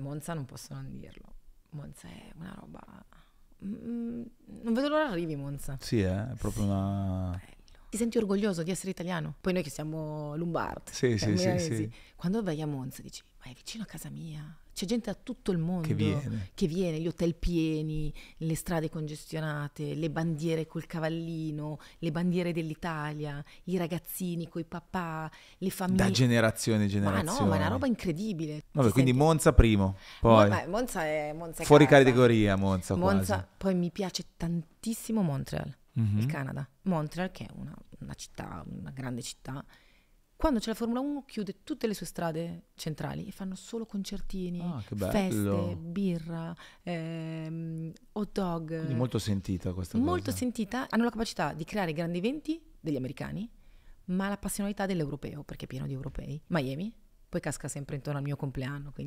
Monza non posso non dirlo. Monza è una roba... Mm, mm non vedo l'ora arrivi Monza. Sì, eh, è proprio sì. una... Bello. Ti senti orgoglioso di essere italiano? Poi noi che siamo lombardi. Sì, sì, sì, sì, Quando vai a Monza dici, ma è vicino a casa mia, c'è gente da tutto il mondo che viene. che viene, gli hotel pieni, le strade congestionate, le bandiere col cavallino, le bandiere dell'Italia, i ragazzini coi papà, le famiglie. Da generazione in generazione. Ma no, ma è una roba incredibile. Vabbè, quindi senti? Monza primo, poi... Vabbè, Monza è... Monza Fuori casa. categoria Monza, Monza quasi. Poi mi piace tantissimo Montreal, mm -hmm. il mhm. Canada. Montreal che è una, una città, una grande città quando c'è la Formula 1 chiude tutte le sue strade centrali e fanno solo concertini, ah, feste, birra, ehm, hot dog. Quindi molto sentita questa molto cosa. Molto sentita. Hanno la capacità di creare grandi eventi degli americani, ma la passionalità dell'europeo, perché è pieno di europei. Miami, poi casca sempre intorno al mio compleanno, quindi